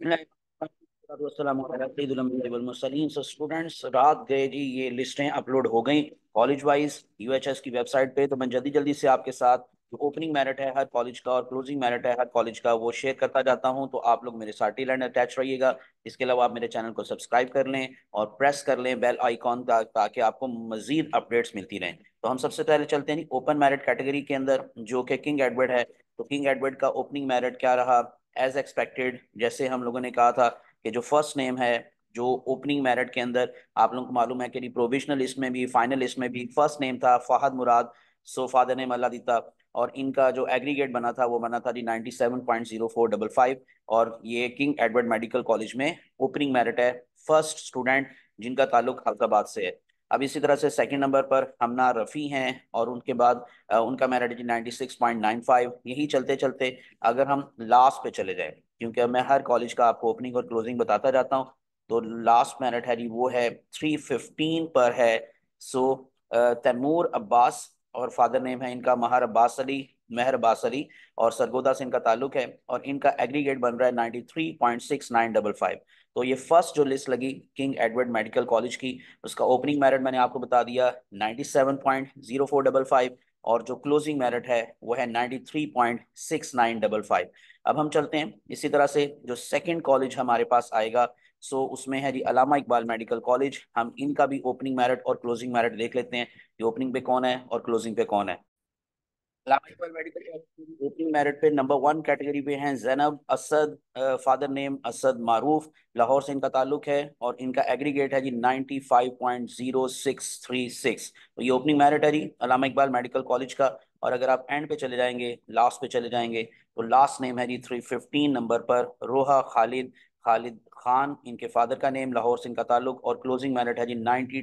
So students रात गए जी ये लिस्टें अपलोड हो गई कॉलेज वाइज यूएचएस की वेबसाइट पे तो मैं जल्दी जल्दी से आपके साथ जो ओपनिंग मेरिट है हर कॉलेज का और क्लोजिंग मेरिट है हर कॉलेज का वो शेयर करता जाता हूं तो आप लोग मेरे साथ ही लर्न अटैच रहिएगा इसके अलावा आप मेरे चैनल को सब्सक्राइब कर लें और प्रेस कर लें बेल आइकॉन का ताकि आपको मजीद अपडेट्स मिलती रहें तो हम सबसे पहले चलते हैं ओपन मेरिट कैटेगरी के अंदर जो कि किंग एडवर्ड है तो किंग एडवर्ड का ओपनिंग मेरिट क्या रहा एज एक्सपेक्टेड जैसे हम लोगों ने कहा था कि जो फर्स्ट नेम है जो ओपनिंग मेरिट के अंदर आप लोगों को मालूम है कि प्रोविजनल में भी फाइनल में भी फर्स्ट नेम था फाहद मुराद सो फादर ने मल्ला दीता और इनका जो एग्रीगेट बना था वो बना था जी ninety seven point zero four double five और ये किंग एडवर्ड मेडिकल कॉलेज में ओपनिंग मेरिट है फर्स्ट स्टूडेंट जिनका ताल्लुक हल्काबाद से है अब इसी तरह से सेकंड नंबर पर हमना रफ़ी हैं और उनके बाद उनका सिक्स पॉइंट नाइन फाइव यही चलते चलते अगर हम लास्ट पे चले जाए क्योंकि मैं हर कॉलेज का आपको ओपनिंग और क्लोजिंग बताता जाता हूँ तो लास्ट मेरिट है जी वो है थ्री फिफ्टीन पर है सो तैमूर अब्बास और फादर नेम है इनका महर अब्बास अली मेहर अब्बास अली और सरगोदा से इनका ताल्लुक है और इनका एग्रीगेट बन रहा है ninety three point six nine double five तो ये फर्स्ट जो लिस्ट लगी किंग एडवर्ड मेडिकल कॉलेज की उसका ओपनिंग मेरिट मैंने आपको बता दिया ninety seven point zero four double five और जो क्लोजिंग मेरिट है वो है ninety three point six nine double five अब हम चलते हैं इसी तरह से जो सेकेंड कॉलेज हमारे पास आएगा सो so, उसमें है जी अलामा इकबाल मेडिकल कॉलेज हम इनका भी ओपनिंग मेरिट और क्लोजिंग मेरिट देख लेते हैं कि ओपनिंग पे कौन है और क्लोजिंग पे कौन है ओपनिंग मेरिट पे नंबर वन कैटेगरी पे हैं जैनब असद फादर नेम असद मारूफ लाहौर से इनका ताल्लुक है और इनका एग्रीगेट है जी 95.0636 तो ये ओपनिंग मेरिट है जी अलामा इकबाल मेडिकल कॉलेज का और अगर आप एंड पे चले जाएंगे लास्ट पे चले जाएंगे तो लास्ट नेम है जी 315 नंबर पर रोहा खालिद खालिद खान इनके फादर का नेम लाहौर से इनका ताल्लुक और क्लोजिंग मेरिट है जी नाइन्टी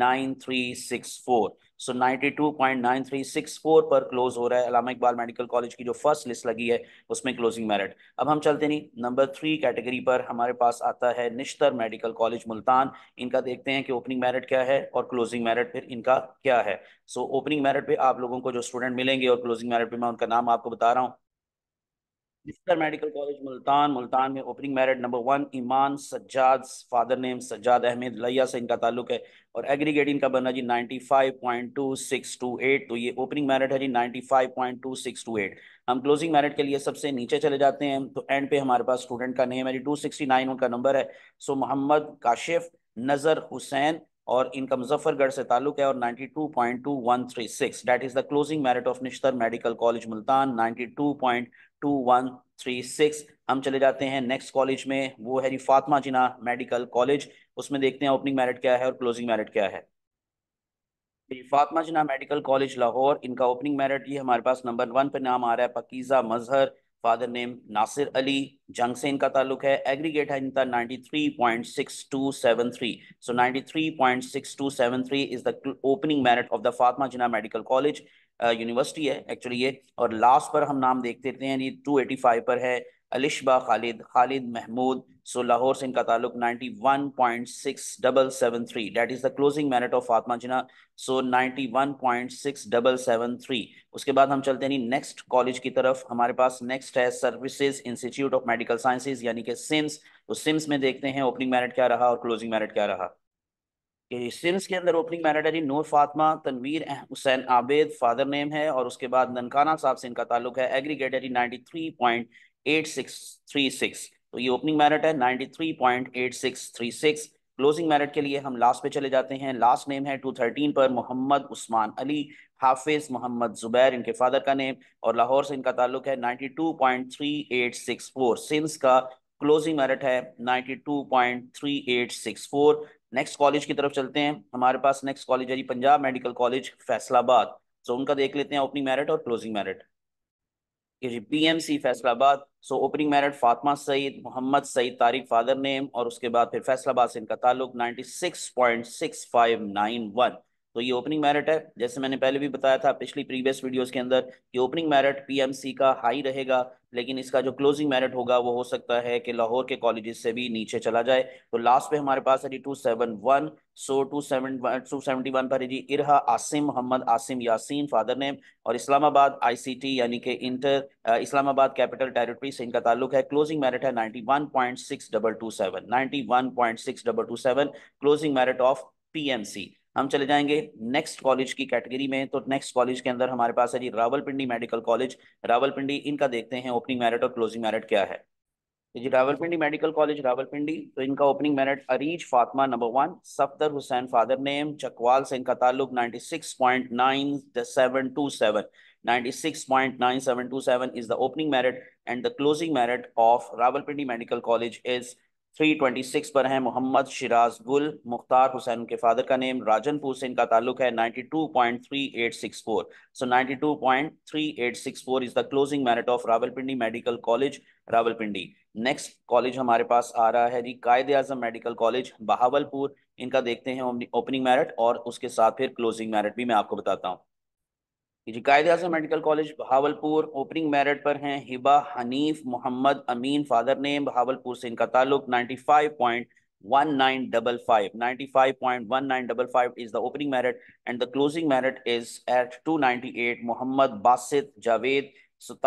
92.9364 सो so 92.9364 पर क्लोज हो रहा है अलामा इकबाल मेडिकल कॉलेज की जो फर्स्ट लिस्ट लगी है उसमें क्लोजिंग मेरिट अब हम चलते नहीं नंबर थ्री कैटेगरी पर हमारे पास आता है निश्तर मेडिकल कॉलेज मुल्तान इनका देखते हैं कि ओपनिंग मेरिट क्या है और क्लोजिंग मेरिट फिर इनका क्या है सो ओपनिंग मेरिट पे आप लोगों को जो स्टूडेंट मिलेंगे और क्लोजिंग मेरिट पे मैं उनका नाम आपको बता रहा हूँ mister medical college Multan Multan में opening merit number one Iman Sajjad father name Sajjad Ahmad Layyah से इनका ताल्लुक है और एग्रीगेट इनका बनना जी 95.2628 तो ये ओपनिंग मैरिट है जी 95.2628 हम क्लोजिंग मैरिट के लिए सबसे नीचे चले जाते हैं तो एंड पे हमारे पास स्टूडेंट का नेम है जी 269 उनका नंबर है सो मोहम्मद काशिफ नज़र हुसैन और इनका मुजफ्फरगढ़ से ताल्लुक है और 92.2136 that is the closing merit of Nishtar medical college Multan 92.2136 हम चले जाते हैं नेक्स्ट कॉलेज में वो है जी फातिमा जिना मेडिकल कॉलेज उसमें देखते हैं ओपनिंग मेरिट क्या है और क्लोजिंग मेरिट क्या है फातिमा जिना मेडिकल कॉलेज लाहौर इनका ओपनिंग मेरिट ये हमारे पास नंबर वन पे नाम आ रहा है पकीज़ा मजहर फादर नेम नासिर अली जंग से इनका ताल्लुक है एग्रीगेट है इनका 93.6273 so 93.6273 is the opening merit of the Fatima Jinnah medical college university है एक्चुअली ये और लास्ट पर हम नाम देख देते हैं ये 285 पर है अलिशबा खालिद खालिद महमूद सो लाहौर से इनका ताल्लुक 91.6773 that is the closing merit of Fatima Jinnah so 91.6773 उसके बाद हम चलते हैं नेक्स्ट कॉलेज की तरफ हमारे पास नेक्स्ट है services institute of medical sciences यानी कि सिम्स तो सिम्स में देखते हैं ओपनिंग मैरिट क्या रहा और क्लोजिंग मैरिट क्या रहा सिम्स के अंदर ओपनिंग मैरिट मैनेटर नूर फातमा तनवीर हुसैन आबेद फादर नेम है और उसके बाद ननकाना साहब से इनका ताल्लुक है एग्रीगेटर 93.8 93.8636 तो ये ओपनिंग मैरिट है 93.8636 क्लोजिंग मैरिट के लिए हम लास्ट पे चले जाते हैं लास्ट नेम है 213 पर मोहम्मद उस्मान अली हाफिज मोहम्मद जुबैर इनके फादर का नेम और लाहौर से इनका ताल्लुक है 92.3864 सिंस का क्लोजिंग मैरिट है 92.3864 नेक्स्ट कॉलेज की तरफ चलते हैं हमारे पास नेक्स्ट कॉलेज है Punjab medical college Faisalabad so उनका देख लेते हैं ओपनिंग मेरिट और closing merit PMC Faisalabad so opening merit Fatima Saeed Mohammad Saeed Tariq father name और उसके बाद फिर फैसलाबाद से इनका ताल्लुक six six point five nine one तो ये ओपनिंग मेरिट है जैसे मैंने पहले भी बताया था पिछली प्रीवियस वीडियोस के अंदर कि ओपनिंग मेरिट पीएमसी का हाई रहेगा लेकिन इसका जो क्लोजिंग मेरिट होगा वो हो सकता है कि लाहौर के कॉलेजेस से भी नीचे चला जाए तो लास्ट पे हमारे पास है जी two seven one so two seven two seventy one पर है जी इरहा आसिम मोहम्मद आसिम यासीन फादर नेम और इस्लामाबाद आई यानी कि इंटर इस्लामाबाद कैपिटल टेरिटरी से इनका ताल्लुक है क्लोजिंग मेरिट है ninety one point six double two seven ninety one point six double two seven closing merit of P हम चले जाएंगे नेक्स्ट कॉलेज की कैटेगरी में तो नेक्स्ट कॉलेज के अंदर हमारे पास है जी रावलपिंडी मेडिकल कॉलेज रावलपिंडी इनका देखते हैं ओपनिंग मेरिट और क्लोजिंग मेरिट क्या है तो जी रावलपिंडी मेडिकल कॉलेज रावलपिंडी तो इनका opening merit Areej Fatima number one Safdar Hussain father name Chakwal से इनका ताल्लुक two seven is the opening merit and the closing merit of Rawalpindi medical college is three twenty six पर हैं मोहम्मद शिराज गुल मुख्तार हुसैन उनके फादर का नेम राजनपुर से इनका ताल्लुक है ninety two point three eight six four so ninety two point three eight six four is the closing merit of Rawalpindi medical college Rawalpindi next college हमारे पास आ रहा है जी कायद आजम मेडिकल कॉलेज बहावलपुर इनका देखते हैं ओपनिंग मैरिट और उसके साथ फिर क्लोजिंग मैरिट भी मैं आपको बताता हूँ जी Quaid Azam medical college Bahawalpur opening merit पर हैं हिबा हनीफ मोहम्मद अमीन फादर नेम बहावलपुर से इनका ताल्लुक 95.1955 95.1955 is the opening merit and the closing merit is at 298 Mohammad Basit Javed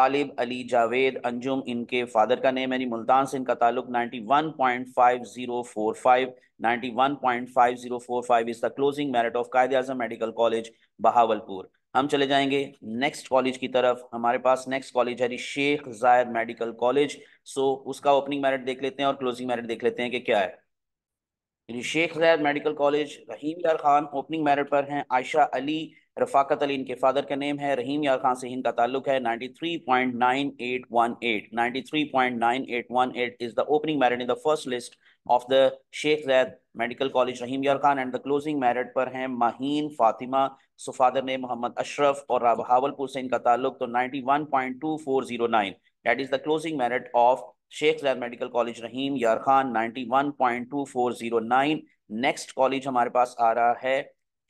तालिब अली जावेद अंजुम इनके फादर का नेम यानी मुल्तान से इनका ताल्लुक 91.5045 91.5045 is the closing merit of Quaid Azam medical college Bahawalpur हम चले जाएंगे नेक्स्ट कॉलेज की तरफ हमारे पास नेक्स्ट कॉलेज है शेख जायद मेडिकल कॉलेज सो उसका ओपनिंग मेरिट देख लेते हैं और क्लोजिंग मेरिट देख लेते हैं कि क्या है शेख जायद medical college Rahim Yar Khan opening merit पर हैं आयशा अली रफाकत अली इनके फादर का नेम है रहीम यार खान से इनका ताल्लुक है 93.9818 93.9818 is the opening merit in the first list of the Sheikh Zayed medical college Rahim Yar Khan and the closing merit पर हैं माहीन फातिमा सो फादर ने मोहम्मद अशरफ और राब हावलपुर से इनका ताल्लुक तो 91.2409 that is the closing merit of Sheikh Zayed medical college Rahim Yar Khan 91.2409 next college हमारे पास आ रहा है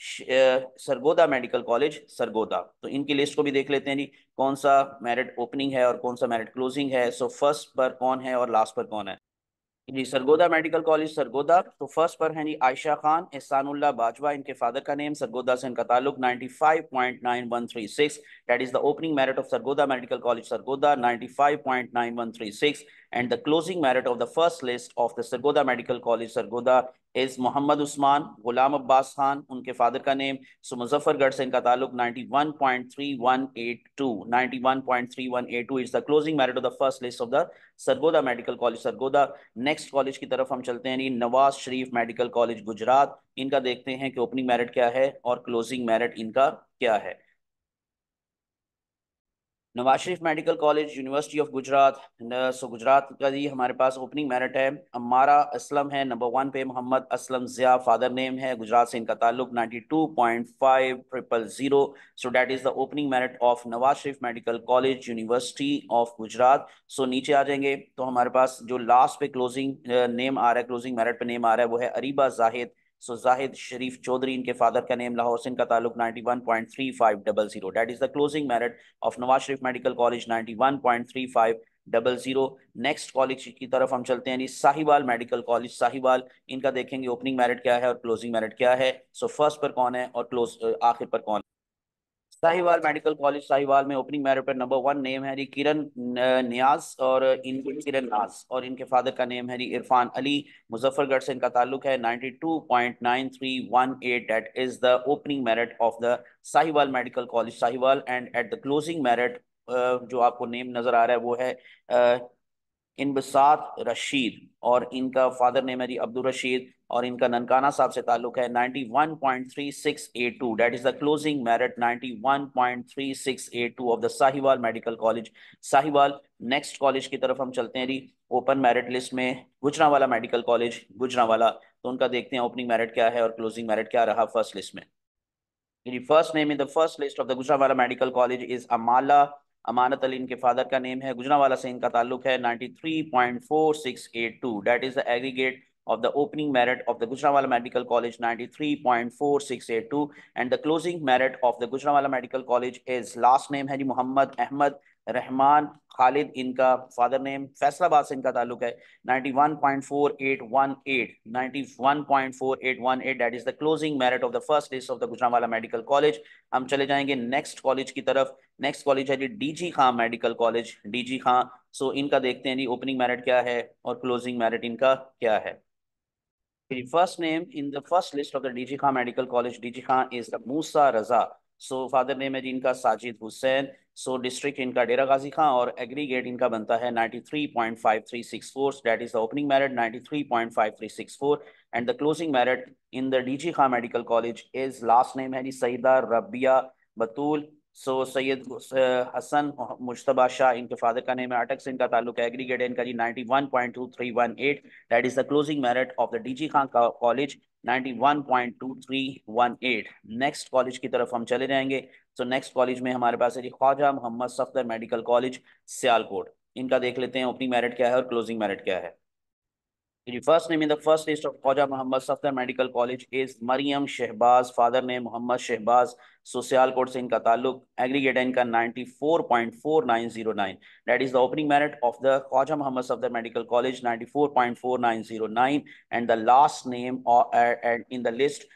सरगोदा मेडिकल कॉलेज सरगोदा तो इनकी लिस्ट को भी देख लेते हैं जी कौन सा मेरिट ओपनिंग है और कौन सा मेरिट क्लोजिंग है सो फर्स्ट पर कौन है और लास्ट पर कौन है जी सरगोदा मेडिकल कॉलेज सरगोदा तो फर्स्ट पर हैं जी आयशा खान एहसानुल्ला बाजवा इनके फादर का नेम सरगोदा से इनका ताल्लुक 95.9136 that is the opening merit of Sargodha medical college Sargodha 95.9136 and the closing merit of the first list of the Sargodha medical college Sargodha is Mohammad Usman Ghulam Abbas Khan उनके फादर का नेम सो मुजफ्फरगढ़ से इनका ताल्लुक 91.3182 91.3182 is the closing merit of the first list of the Sargodha medical college Sargodha next college की तरफ हम चलते हैं नवाज शरीफ मेडिकल कॉलेज गुजरात इनका देखते हैं कि ओपनिंग मेरिट क्या है और क्लोजिंग मेरिट इनका क्या है Nawaz Sharif medical college university of Gujrat so Gujrat का ही हमारे पास ओपनिंग मेरिट है अमारा असलम है नंबर वन पे मोहम्मद असलम ज़िया फादर नेम है गुजरात से इनका ताल्लुक ninety two point five triple zero so that is the opening merit of Nawaz Sharif medical college university of Gujrat so नीचे आ जाएंगे तो हमारे पास जो लास्ट पे क्लोजिंग नेम uh, आ रहा है क्लोजिंग मेरिट पे नेम आ रहा है वो है अरीबा जाहिद So जाहिद शरीफ चौधरी इनके फादर का नेम लाहौर Sin का ताल्लुक 91.3500. That is the closing merit of Nawaz Sharif Medical College 91.3500. Next college की तरफ हम चलते हैं साहिवाल मेडिकल कॉलेज साहिवाल इनका देखेंगे ओपनिंग मेरिट क्या है और क्लोजिंग मेरिट क्या है सो so, फर्स्ट पर कौन है और क्लोज आखिर पर कौन है? साहिवाल मेडिकल कॉलेज साहिवाल में ओपनिंग मैरिट पर नंबर वन नेम है किरण न्यास और इनके किरण न्यास और इनके फादर का नेम है इरफान अली मुजफ्फरगढ़ से इनका ताल्लुक है 92.9318 that is the opening merit of the Sahiwal medical college Sahiwal and at the closing merit जो आपको नेम नजर आ रहा है वो है इनबसात रशीद और इनका फादर नेम है जी अब्दुल रशीद और इनका ननकाना साहब से ताल्लुक है 91.3682 that is the closing merit 91.3682 of the Sahiwal medical college Sahiwal next college की तरफ हम चलते हैं जी ओपन मेरिट लिस्ट में गुजरावाला मेडिकल कॉलेज गुजरावाला तो उनका देखते हैं ओपनिंग मेरिट क्या है और क्लोजिंग मेरिट क्या रहा फर्स्ट लिस्ट में first name in the first list of the Gujranwala medical college is Amala Amanat Ali इनके फादर का नेम है गुजरा वाला से इनका ताल्लुक है 93.4682 that is the aggregate of the opening merit of the Gujranwala medical college 93.4682 and the closing merit of the Gujranwala medical college is last name है जी मोहम्मद अहमद रहमान खालिद इनका फादर नेम फैसलाबाद से इनका ताल्लुक है 91.4818 91.4818 that is the closing merit of the first list of the Gujranwala medical college हम चले जाएंगे नेक्स्ट कॉलेज की तरफ नेक्स्ट कॉलेज है जी DG Khan medical college DG Khan so इनका देखते हैं जी ओपनिंग मेरिट क्या है और क्लोजिंग मेरिट इनका क्या है The first name in the first list of the Khan medical college College, DG Khan, is the Musa Raza. So, father name है जी इनका साजिद हुसैन सो डिस्ट्रिक्ट इनका डेरा गाजी खां और एग्रीगेट इनका बनता है 93.5364 that is the opening merit 93.5364 and the closing merit in the DG Khan medical college is last name है जी सईदा रबिया बतूल सो सैयद हसन मुशतबा शाह इनके फादर का नेम है अटक से इनका ताल्लुक है एग्रीगेट इनका जी 91.2318 that is the closing merit of the DG Khan college 91.2318 next college की तरफ हम चले जाएंगे तो नेक्स्ट कॉलेज में हमारे पास है जी ख्वाजा मोहम्मद सफदर मेडिकल कॉलेज सियालकोट इनका देख लेते हैं ओपनिंग मेरिट क्या है और क्लोजिंग मेरिट क्या है जी first name in the first list of Khawaja Mohammad Safdar medical college is Maryam Shahbaz father name Mohammad Shahbaz so Sialkot से इनका ताल्लुक एग्रीगेट है इनका nine that is the opening merit of the Khawaja Mohammad Safdar medical college 94.4909 and the last name and in the list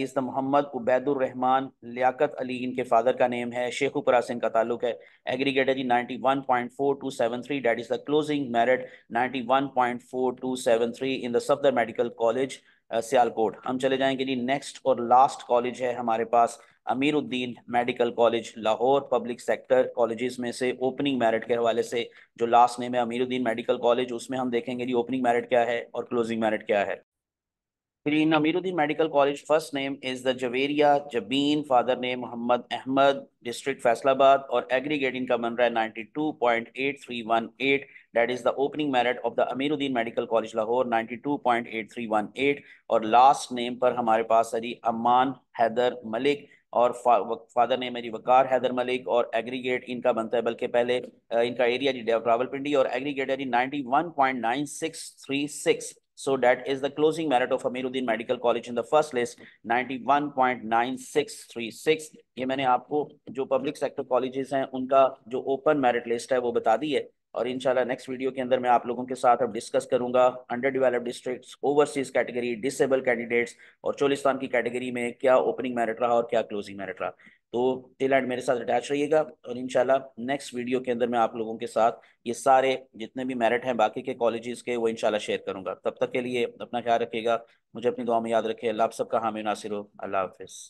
is the Mohammad Ubaidur Liaquat Ali इनके father का name है शेखुपुरा से का ताल्लुक है एग्रीगेट है जी 91.4273 that is the closing merit 91.4273 in the Safdar medical college Sialkot हम चले जाएंगे जी नेक्स्ट और लास्ट कॉलेज है हमारे पास Amiruddin medical college Lahore public sector colleges में से ओपनिंग मेरिट के हवाले से जो लास्ट नेम है अमीरुद्दीन मेडिकल कॉलेज उसमें हम देखेंगे जी ओपनिंग मेरिट क्या है और क्लोजिंग मेरिट क्या है फिर in Amiruddin medical college first name is the Javeria Jabeen father name Mohammad Ahmed district Faisalabad और एग्रीगेट इनका बन रहा है ninety two point eight three one eight that is the opening merit of the Amiruddin medical college Lahore 92.8318 और लास्ट नेम पर हमारे पास है जी अमान हैदर मलिक और फा, फादर ने मेरी वकार हैदर मलिक और एग्रीगेट इनका बनता है बल्कि पहले इनका एरिया जी रावलपिंडी और एग्रीगेट है जी 91.9636 So that is the closing merit of Amiruddin Medical College in the first list, 91.9636. ye maine aapko jo public sector colleges hain unka jo open merit list hai wo bata di hai और इंशाल्लाह next video के अंदर मैं आप लोगों के साथ अब डिस्कस करूंगा under developed districts overseas category disable candidates और चोलिस्तान की कैटेगरी में क्या ओपनिंग मैरिट रहा और क्या क्लोजिंग मैरिट रहा तो टिल एंड मेरे साथ अटैच रहिएगा और इनशाला नेक्स्ट वीडियो के अंदर मैं आप लोगों के साथ ये सारे जितने भी मेरिट हैं बाकी के कॉलेजेस के वो इनशाला शेयर करूंगा तब तक के लिए अपना ख्याल रखिएगा मुझे अपनी दुआ में याद रखिए अल्लाह आप सबका हामी नासिर हो अल्लाह हाफिज़